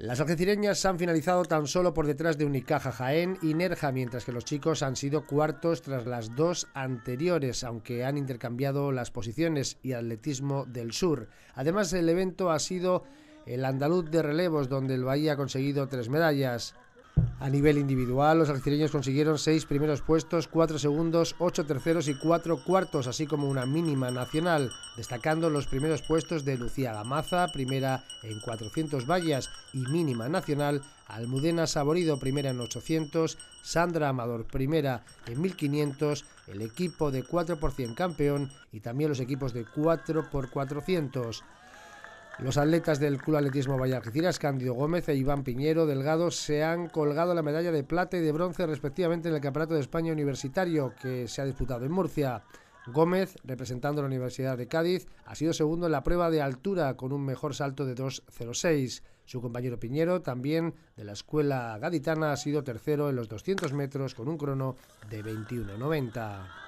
Las algecireñas han finalizado tan solo por detrás de Unicaja Jaén y Nerja, mientras que los chicos han sido cuartos tras las dos anteriores, aunque han intercambiado las posiciones y atletismo del sur. Además, el evento ha sido el andaluz de relevos, donde el Bahía ha conseguido tres medallas. A nivel individual, los argileños consiguieron seis primeros puestos, cuatro segundos, ocho terceros y cuatro cuartos, así como una mínima nacional, destacando los primeros puestos de Lucía Gamaza, primera en 400 vallas y mínima nacional, Almudena Saborido, primera en 800, Sandra Amador, primera en 1500, el equipo de 4 x 100 campeón y también los equipos de 4 x 400. Los atletas del Club Atletismo Valle Cándido Gómez e Iván Piñero Delgado, se han colgado la medalla de plata y de bronce respectivamente en el Campeonato de España Universitario que se ha disputado en Murcia. Gómez, representando la Universidad de Cádiz, ha sido segundo en la prueba de altura con un mejor salto de 2.06. Su compañero Piñero, también de la escuela gaditana, ha sido tercero en los 200 metros con un crono de 21.90.